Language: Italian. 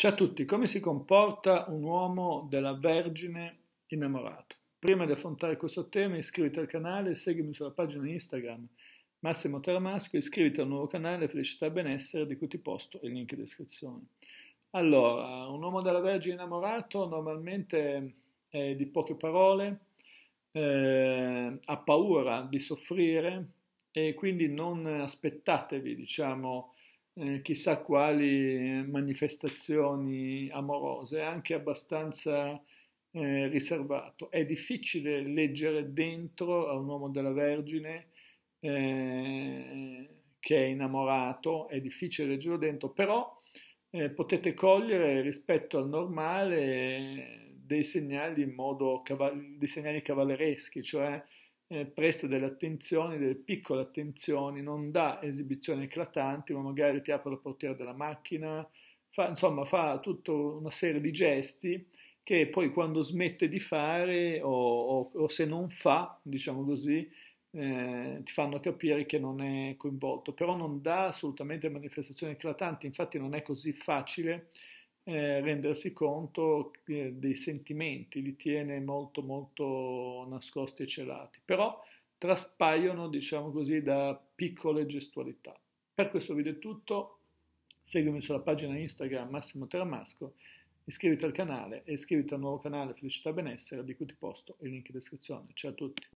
Ciao a tutti, come si comporta un uomo della Vergine innamorato? Prima di affrontare questo tema iscriviti al canale, seguimi sulla pagina Instagram Massimo Taramasco, iscriviti al nuovo canale Felicità e Benessere di cui ti posto il link in descrizione. Allora, un uomo della Vergine innamorato normalmente è di poche parole, eh, ha paura di soffrire e quindi non aspettatevi, diciamo, eh, chissà quali manifestazioni amorose, è anche abbastanza eh, riservato. È difficile leggere dentro a un uomo della Vergine eh, che è innamorato, è difficile leggerlo dentro, però eh, potete cogliere rispetto al normale eh, dei segnali in modo caval- dei segnali cavallereschi, cioè eh, presta delle attenzioni, delle piccole attenzioni, non dà esibizioni eclatanti, ma magari ti apre la portiera della macchina, fa, insomma fa tutta una serie di gesti che poi quando smette di fare o, o, o se non fa, diciamo così, eh, ti fanno capire che non è coinvolto, però non dà assolutamente manifestazioni eclatanti, infatti non è così facile eh, rendersi conto eh, dei sentimenti, li tiene molto molto nascosti e celati, però traspaiono, diciamo così, da piccole gestualità. Per questo video è tutto, seguimi sulla pagina Instagram Massimo Teramasco, iscriviti al canale e iscriviti al nuovo canale Felicità Benessere di cui ti posto il link in descrizione. Ciao a tutti!